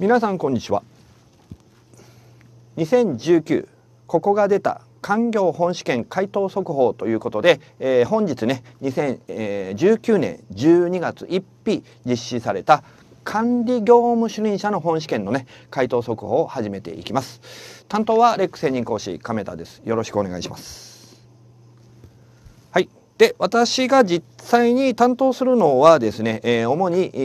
皆さんこんにちは2019ここが出た官業本試験回答速報ということで、えー、本日ね2019年12月1日実施された管理業務主任者の本試験のね回答速報を始めていきます担当はレック専任講師亀田ですよろしくお願いしますで私が実際に担当するのはですね、えー、主に、え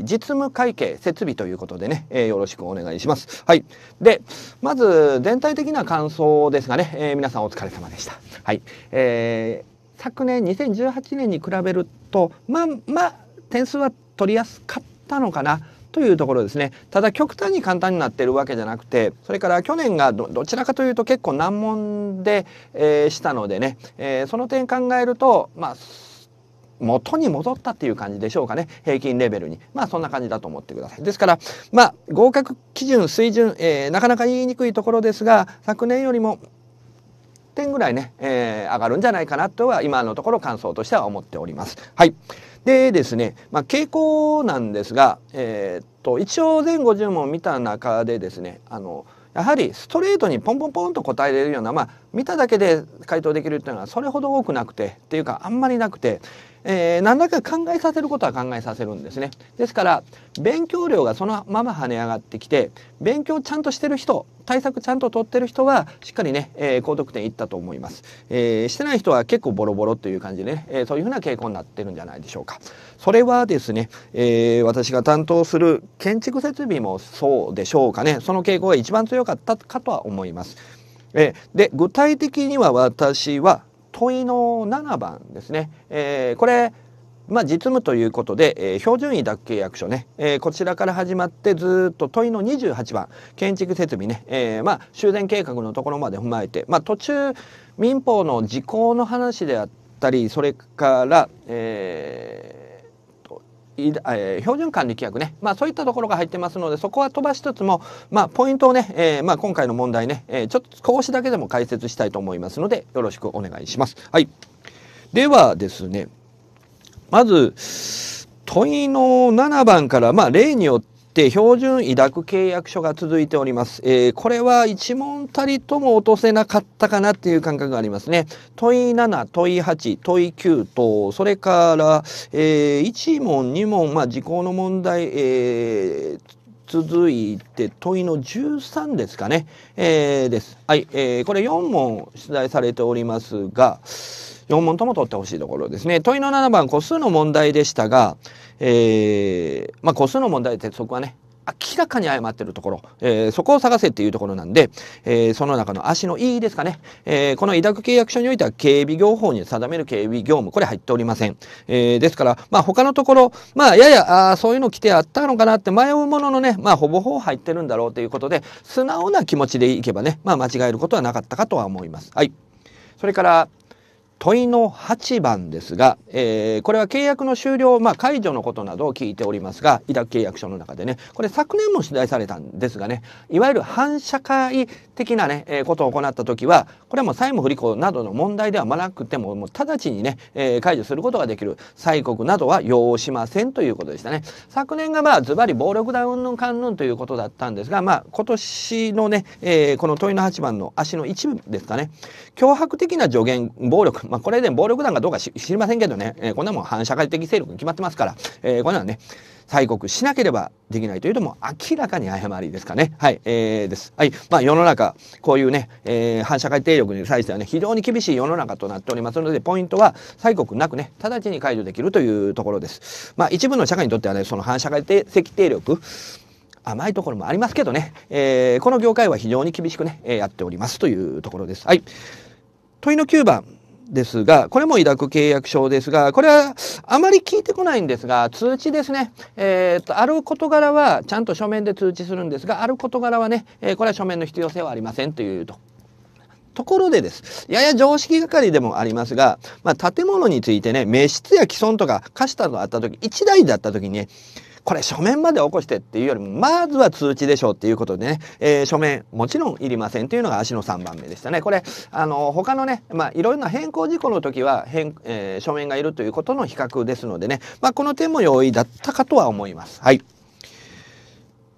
ー、実務会計設備ということでね、えー、よろしくお願いします。はい、でまず全体的な感想ですがね、え皆さんお疲れ様でした。はいえー、昨年2018年に比べるとまあまあ点数は取りやすかったのかな。というところですねただ極端に簡単になってるわけじゃなくてそれから去年がどちらかというと結構難問で、えー、したのでね、えー、その点考えるとまあ元に戻ったっていう感じでしょうかね平均レベルにまあそんな感じだと思ってくださいですからまあ合格基準水準、えー、なかなか言いにくいところですが昨年よりも点ぐらいね、えー、上がるんじゃないかなとは今のところ感想としては思っておりますはいでですね、まあ、傾向なんですが、えー、っと一応全50問見た中でですねあのやはりストレートにポンポンポンと答えれるような、まあ、見ただけで回答できるっていうのはそれほど多くなくてっていうかあんまりなくて、えー、なんだか考えさせることは考えさせるんですね。ですから勉強量がそのまま跳ね上がってきて勉強ちゃんとしてる人対策ちゃんと取ってる人はしっかりね、えー、高得点いったと思います、えー、してない人は結構ボロボロっていう感じでね、えー、そういうふうな傾向になってるんじゃないでしょうかそれはですね、えー、私が担当する建築設備もそうでしょうかねその傾向が一番強かったかとは思いますえで具体的には私は問いの7番ですね、えー、これまあ、実務ということで、えー、標準委託契約書ね、えー、こちらから始まってずっと問いの28番建築設備ね、えー、まあ、修繕計画のところまで踏まえて、まあ、途中民法の時効の話であったりそれから、ええー、標準管理規約ね、まあ、そういったところが入ってますのでそこは飛ばしつつも、まあ、ポイントをね、えー、まあ、今回の問題ね、えー、ちょっと少しだけでも解説したいと思いますのでよろしくお願いします。はい、ではですねまず問いの7番から、まあ、例によってて標準委託契約書が続いております、えー、これは一問たりとも落とせなかったかなっていう感覚がありますね問い7問い8問い9とそれから、えー、1問2問まあ時効の問題、えー、続いて問いの13ですかね、えー、です。はい、えー、これ4問出題されておりますが、4問とも取ってほしいところですね。問いの7番個数の問題でしたが、えー、まあ、個数の問題で鉄則はね明らかに誤ってるところ、えー、そこを探せっていうところなんで、えー、その中の足の E ですかね、えー、この委託契約書においては警備業法に定める警備業務、これ入っておりません。えですから、まあ他のところ、まあややあそういうの来てあったのかなって迷うもののね、まあほぼほぼ入ってるんだろうということで、素直な気持ちでいけばね、まあ間違えることはなかったかとは思います。はい。それから、問いの8番ですが、えー、これは契約の終了、まあ、解除のことなどを聞いておりますが、委託契約書の中でね、これ昨年も取材されたんですがね、いわゆる反社会的なね、えー、ことを行った時は、これはもう債務不履行などの問題ではなくても、もう直ちにね、えー、解除することができる催告などは要しませんということでしたね。昨年がまあ、ズバリ暴力団云々かんぬんということだったんですが、まあ、今年のね、えー、この問いの8番の足の一部ですかね、脅迫的な助言、暴力、まあ、これで、ね、暴力団かどうか知りませんけどね、えー、こんなもん反社会的勢力に決まってますから、えー、こんなのね、催告しなければできないというとも明らかに誤りですかね。はい、えー、です。はい、まあ世の中、こういうね、えー、反社会勢力に対してはね、非常に厳しい世の中となっておりますので、ポイントは催告なくね、直ちに解除できるというところです。まあ一部の社会にとってはね、その反社会的勢力、甘いところもありますけどね、えー、この業界は非常に厳しくね、えー、やっておりますというところです。はい。問いの9番、ですが、これも委託契約書ですが、これはあまり聞いてこないんですが、通知ですね。えっ、と、ある事柄はちゃんと書面で通知するんですが、ある事柄はね、えー、これは書面の必要性はありませんというと。ところでです。やや常識係でもありますが、まあ、建物についてね、滅失や既存とか貸したとあった時、1台だった時にね、これ書面まで起こしてっていうよりもまずは通知でしょうっていうことでね、えー、書面もちろんいりませんというのが足の3番目でしたねこれあの他のねまあいろいろな変更事項の時は変、えー、書面がいるということの比較ですのでね、まあ、この点も容易だったかとは思います。はい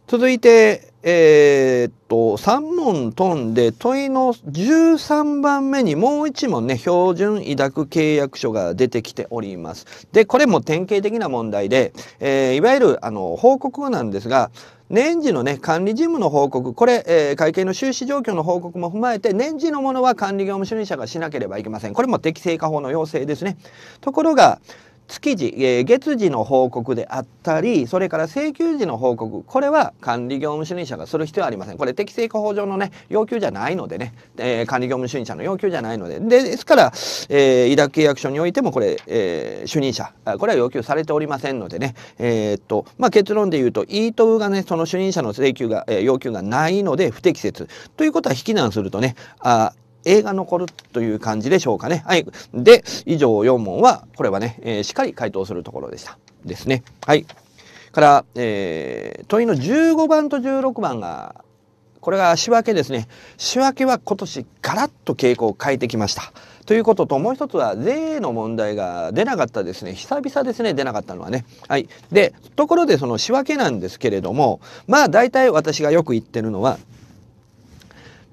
続いて、えー、っと、3問飛んで問いの13番目にもう1問ね、標準委託契約書が出てきております。で、これも典型的な問題で、えー、いわゆる、あの、報告なんですが、年次のね、管理事務の報告、これ、えー、会計の収支状況の報告も踏まえて、年次のものは管理業務主任者がしなければいけません。これも適正化法の要請ですね。ところが、月次、えー、月次の報告であったりそれから請求時の報告これは管理業務主任者がする必要はありませんこれ適正化法上のね要求じゃないのでね、えー、管理業務主任者の要求じゃないのでですから、えー、委託契約書においてもこれ、えー、主任者これは要求されておりませんのでねえー、っとまあ結論で言うと E と U がねその主任者の請求が、えー、要求がないので不適切ということは引き難するとねあ映画残るという感じでしょうかね。はい。で、以上4問は、これはね、えー、しっかり回答するところでした。ですね。はい。から、えー、問いの15番と16番が、これが仕分けですね。仕分けは今年ガラッと傾向を変えてきました。ということともう一つは税の問題が出なかったですね久々ですね出なかったのはねはいでところでその仕分けなんですけれどもまあ大体私がよく言ってるのは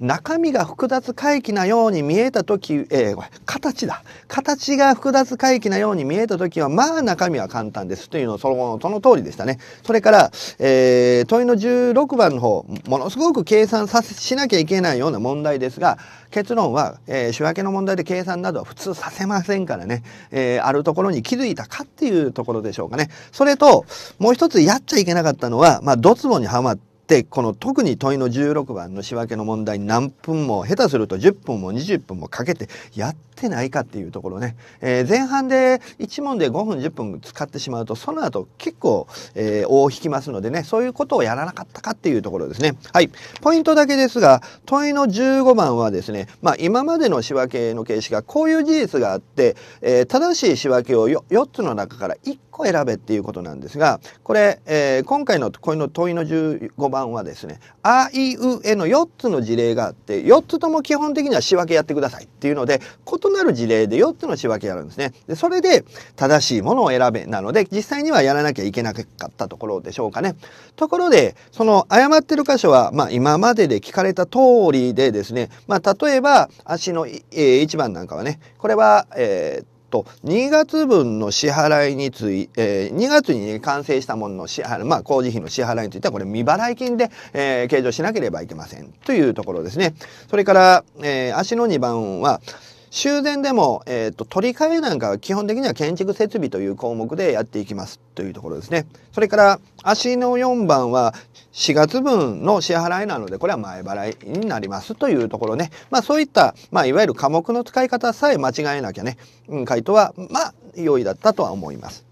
中身が複雑回帰なように見えた時、えー、形だ。形が複雑回帰なように見えた時は、まあ中身は簡単です。というのその、その通りでしたね。それから、えー、問いの16番の方、ものすごく計算さしなきゃいけないような問題ですが、結論は、えー、仕分けの問題で計算などは普通させませんからね、えー、あるところに気づいたかっていうところでしょうかね。それと、もう一つやっちゃいけなかったのは、まあ、ドツボにはまって、ってこの特に問いの16番の仕分けの問題に何分も下手すると10分も20分もかけてやってないかっていうところね、えー、前半で1問で5分10分使ってしまうとその後結構、えー、大引きますのでねそういうことをやらなかったかっていうところですね。はい、ポイントだけですが問いの15番はですね、まあ、今までの仕分けの形式がこういう事実があって、えー、正しい仕分けを 4, 4つの中から1個を選べっていうことなんですがこれ、えー、今回のこの問いの15番はですね「あいうえ」の4つの事例があって4つとも基本的には仕分けやってくださいっていうので異なる事例で4つの仕分けやるんですね。でそれで正しいものを選べなので実際にはやらなきゃいけなかったところでしょうかね。ところでその誤ってる箇所は、まあ、今までで聞かれた通りでですね、まあ、例えば足の、えー、1番なんかはねこれは、えー、と2月分の支払いについ、えー、2月に、ね、完成したものの支払い、まあ、工事費の支払いについてはこれ未払い金で、えー、計上しなければいけませんというところですね。それから、えー、足の2番は修繕でも、えーと、と取り替えなんかは基本的には建築設備という項目でやっていきますというところですね。それから足の4番は4月分の支払いなので、これは前払いになりますというところね。まあそういった、まあいわゆる科目の使い方さえ間違えなきゃね、うん、回答は、まあ容易だったとは思います。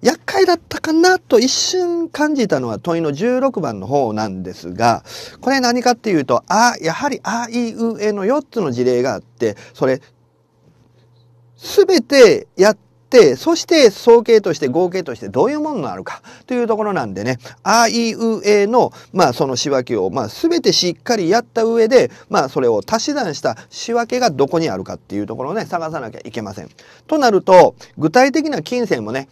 厄介だったかなと一瞬感じたのは問いの16番の方なんですが、これ何かっていうと、あ、やはり、あ、い、う、えの4つの事例があって、それ、すべてやっ、そして総計として合計としてどういうものがあるかというところなんでね、あいうえの、まあその仕分けを、まあ全てしっかりやった上で、まあそれを足し算した仕分けがどこにあるかっていうところをね、探さなきゃいけません。となると、具体的な金銭もね、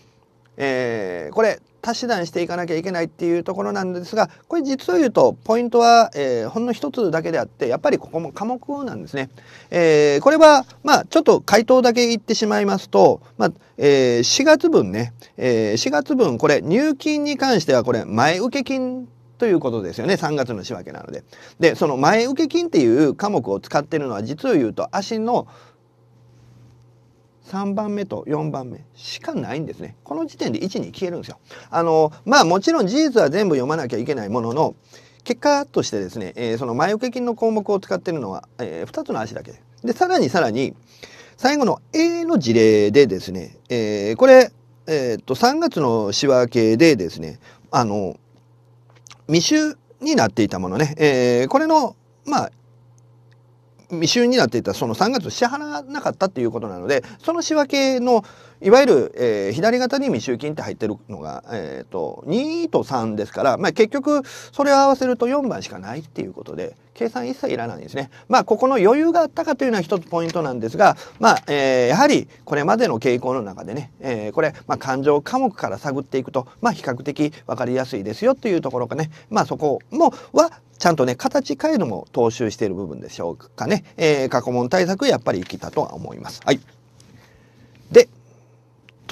えー、これ他手段していかなきゃいけないっていうところなんですがこれ実を言うとポイントは、えー、ほんの一つだけであってやっぱりここも科目なんですね。えー、これはまあちょっと回答だけ言ってしまいますと、まあえー、4月分ね、えー、4月分これ入金に関してはこれ前受金ということですよね3月の仕分けなので。でその前受金っていう科目を使ってるのは実を言うと足の3番目と4番目しかないんですね。この時点で1に消えるんですよ。あの、まあもちろん事実は全部読まなきゃいけないものの、結果としてですね、えー、その前受け金の項目を使ってるのは、えー、2つの足だけで。で、さらにさらに、最後の A の事例でですね、えー、これ、えっと、3月の仕分けでですね、あの、未収になっていたものね、えこれの、まあ、未収になっていたその3月支払わなかったっていうことなのでその仕分けのいわゆる、えー、左型に未集金って入ってるのが、えーと、と2と3ですから、まあ、結局それを合わせると4番しかないっていうことで計算一切いらないんですね。まあここの余裕があったかというのは一つポイントなんですが、まあ、えー、やはりこれまでの傾向の中でね、えー、これ、まあ、感情科目から探っていくと、まあ、比較的分かりやすいですよというところがね、まあ、そこもはちゃんとね形変えるのも踏襲している部分でしょうかね、えー、過去問対策やっぱり生きたとは思います。はい、で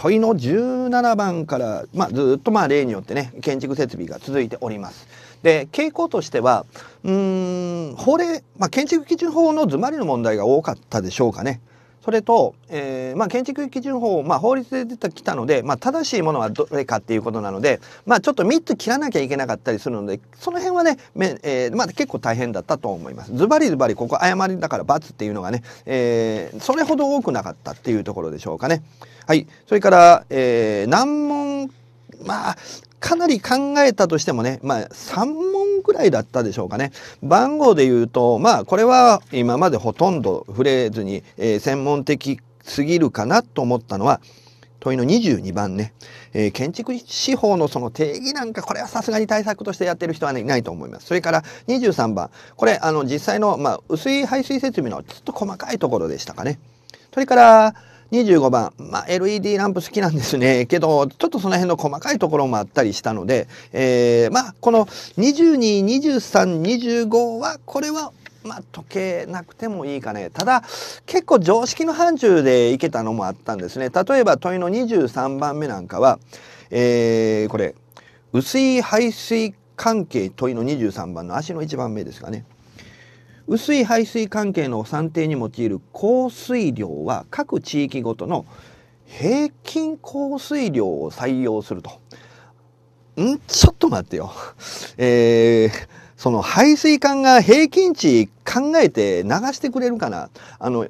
問いの17番から、まあ、ずっとまあ例によってね建築設備が続いております。で傾向としてはうん法令、まあ、建築基準法の詰まりの問題が多かったでしょうかね。それと、えー、まあ、建築基準法、まあ、法律で出てきたので、まあ、正しいものはどれかっていうことなので、まあ、ちょっと3つ切らなきゃいけなかったりするので、その辺はね、めえー、まあ、結構大変だったと思います。ズバリズバリ、ここ誤りだから罰っていうのがね、えー、それほど多くなかったっていうところでしょうかね。はい。それから、えー、難問、まあ、かなり考えたとしてもね、まあ、3くらいだったでしょうかね。番号で言うと、まあこれは今までほとんど触れずに、えー、専門的すぎるかなと思ったのは、問いの22番ね、えー、建築司法のその定義なんかこれはさすがに対策としてやってる人は、ね、いないと思いますそれから23番これあの実際の、まあ、薄い排水設備のちょっと細かいところでしたかねそれから25番、まあ、LED ランプ好きなんですねけどちょっとその辺の細かいところもあったりしたので、えー、まあこの222325はこれはまあ、解けなくてもいいかねただ結構常識の範疇でいけたのもあったんですね例えば問いの23番目なんかは、えー、これ薄い排水関係問いの23番の足の1番目ですかね薄い排水関係の算定に用いる降水量は各地域ごとの平均降水量を採用すると。んちょっと待ってよ。えー、その排水管が平均値考えて流してくれるかな。あの、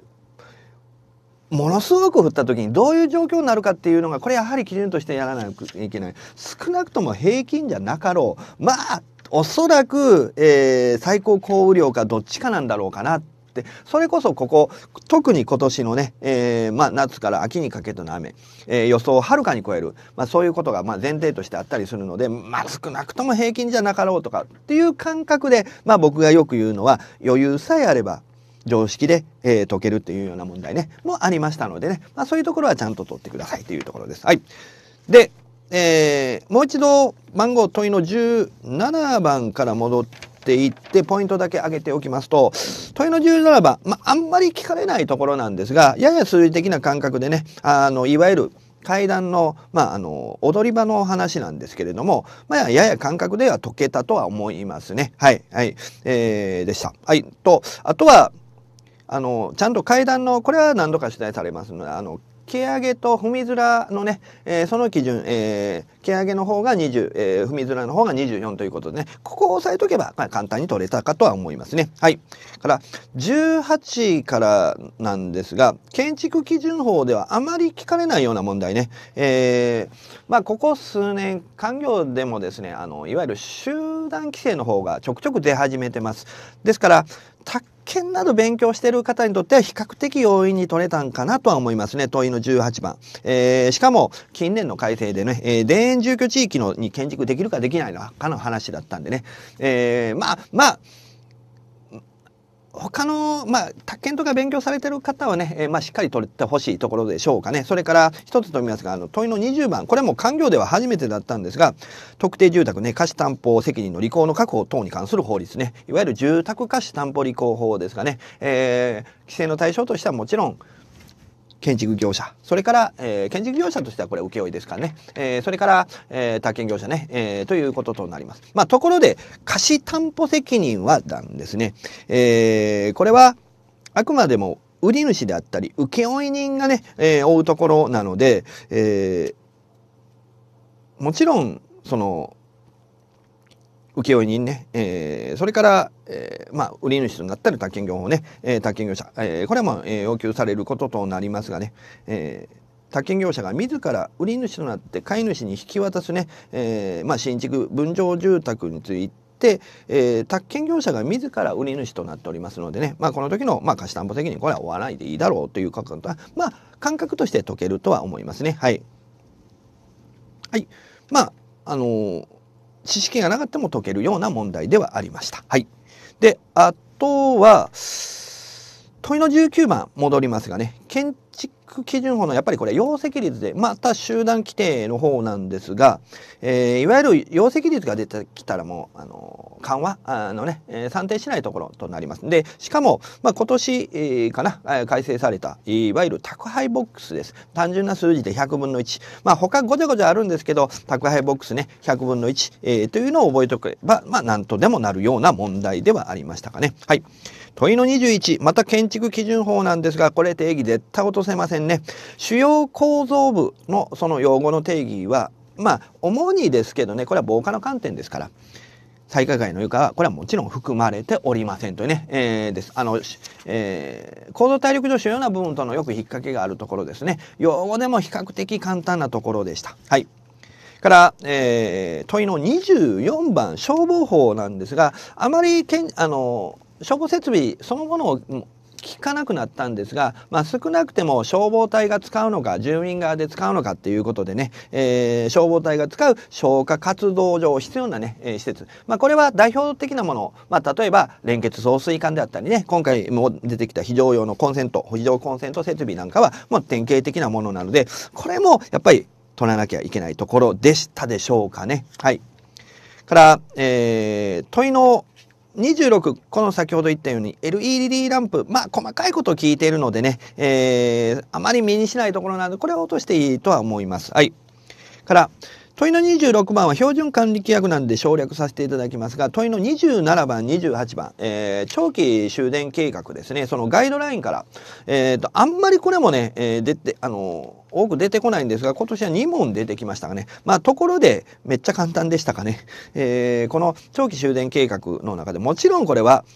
ものすごく降った時にどういう状況になるかっていうのがこれやはり基準としてやらないといけない少なくとも平均じゃなかろうまあおそらく、えー、最高降雨量かどっちかなんだろうかなって、それこそここ特に今年のね、えー、まあ、夏から秋にかけての雨、えー、予想をはるかに超える、まあ、そういうことがま前提としてあったりするので、まあ、少なくとも平均じゃなかろうとかっていう感覚で、まあ、僕がよく言うのは余裕さえあれば常識で、えー、解けるっていうような問題ねもありましたのでね、まそういうところはちゃんと取ってくださいというところです。はい、でえー、もう一度番号問いの17番から戻っていってポイントだけ上げておきますと問いの17番、まあんまり聞かれないところなんですがやや数字的な感覚でねあのいわゆる階段の,、まあ、あの踊り場の話なんですけれども、まあ、やや感覚では解けたとは思いますね。はい、はい、えー、でした。はい、とあとはあのちゃんと階段のこれは何度か取材されますのであの蹴上げと踏み面のね、えー、その基準、えー、毛上げの方が20、えー、踏み面の方が24ということでね、ここを押さえとけば、まあ、簡単に取れたかとは思いますね。はい。から、18からなんですが、建築基準法ではあまり聞かれないような問題ね。えー、まあ、ここ数年、官業でもですね、あの、いわゆる修集団規制の方がちょくちょく出始めてます。ですから宅建など勉強している方にとっては比較的容易に取れたんかなとは思いますね問いの18番、えー、しかも近年の改正でね、えー、田園住居地域のに建築できるかできないのかの話だったんでね、えー、まあまあ他の、まあ、宅建とか勉強されてる方はね、えー、まあ、しっかり取ってほしいところでしょうかね。それから、一つと見ますが、あの、問いの20番。これも官業では初めてだったんですが、特定住宅ね、貸し担保責任の履行の確保等に関する法律ね。いわゆる住宅貸し担保履行法ですがね、えー、規制の対象としてはもちろん、建築業者、それから、えー、建築業者としてはこれ請負ですからね、えー、それから、えー、宅建業者ね、えー、ということとなります。まあ、ところで、貸担保責任はなんですね。えー、これは、あくまでも売り主であったり、請負人がね、えー、負うところなので、えー、もちろん、その、請負人ね、えー、それから、えー、まあ、売り主となったる宅建業法ね、えー、宅建業者、えー、これはまあ、えー、要求されることとなりますがね、えー、宅建業者が自ら売り主となって買い主に引き渡すね、えーまあ、新築分譲住宅についてっえー、宅建業者が自ら売り主となっておりますのでね、まあ、この時の、まあ、貸し担保責任これは負わないでいいだろうという感覚は、まあ、感覚として解けるとは思いますね。はい、はい、まああのー知識がなかったも解けるような問題ではありました。はい。で、あとは、問いの19番戻りますがね、建築ク基準法のやっぱりこれ容積率でまた集団規定の方なんですが、えー、いわゆる容積率が出てきたらもうあの緩和あのね、えー、算定しないところとなります。でしかも、まあ、今年、えー、かな、え改正されたいわゆる宅配ボックスです。単純な数字で100分の1。まあ他ごちゃごちゃあるんですけど宅配ボックスね100分の1、えー、というのを覚えておけばまあなんとでもなるような問題ではありましたかね。はい、問いの21また建築基準法なんですがこれ定義絶対落とせません。んね主要構造部のその用語の定義はまあ主にですけどねこれは防火の観点ですから最下階の床はこれはもちろん含まれておりませんというね、えー、ですあの、えー、構造体力上主要な部分とのよく引っ掛けがあるところですね用語でも比較的簡単なところでしたはいから、えー、問いの24番消防法なんですがあまりけんあの消防設備そのものを効かなくなったんですが、まあ、少なくても消防隊が使うのか住民側で使うのかっていうことでね、えー、消防隊が使う消火活動上必要なね、えー、施設、まあ、これは代表的なもの、まあ、例えば連結送水管であったりね今回も出てきた非常用のコンセント非常コンセント設備なんかはもう典型的なものなのでこれもやっぱり取らなきゃいけないところでしたでしょうかね。はい。から、えー、問いの26この先ほど言ったように LED ランプまあ細かいことを聞いているのでね、えー、あまり目にしないところなのでこれは落としていいとは思います。はいから問いの26番は標準管理規約なんで省略させていただきますが、問いの27番、28番、えー、長期終電計画ですね、そのガイドラインから、えー、と、あんまりこれもね、えー、出て、あの多く出てこないんですが、今年は2問出てきましたがね。まあ、ところで、めっちゃ簡単でしたかね。えー、この長期終電計画の中でもちろんこれは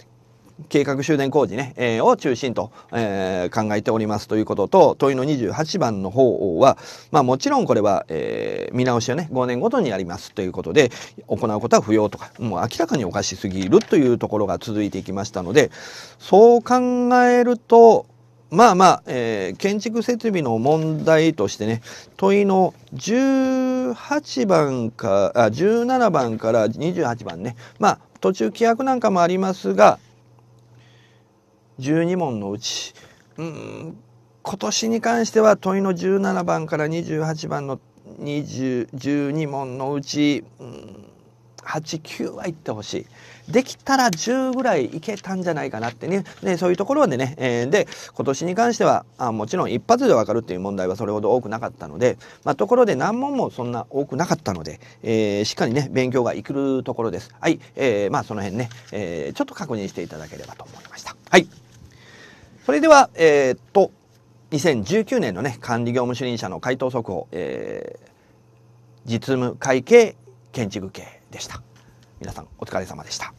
計画修繕工事ね、えー、を中心と、えー、考えておりますということと、問いの28番の方は、まあもちろんこれは、えー、見直しをね、5年ごとにやりますということで、行うことは不要とか、もう明らかにおかしすぎるというところが続いていきましたので、そう考えると、まあまあ、えー、建築設備の問題としてね、問いの18番か、あ、17番から28番ね、まあ途中規約なんかもありますが、12問のうちうん今年に関しては問いの17番から28番の12問のうち、うん、89はいってほしいできたら10ぐらいいけたんじゃないかなってねで、そういうところでね、えー、で今年に関してはあもちろん一発で分かるっていう問題はそれほど多くなかったので、まあ、ところで難問もそんな多くなかったので、えー、しっかりね勉強がいくるところですはい、えー、まあその辺ね、えー、ちょっと確認していただければと思いましたはいそれでは、えー、っと、2019年のね、管理業務主任者の回答速報、えー、実務会計建築系でした。皆さんお疲れ様でした。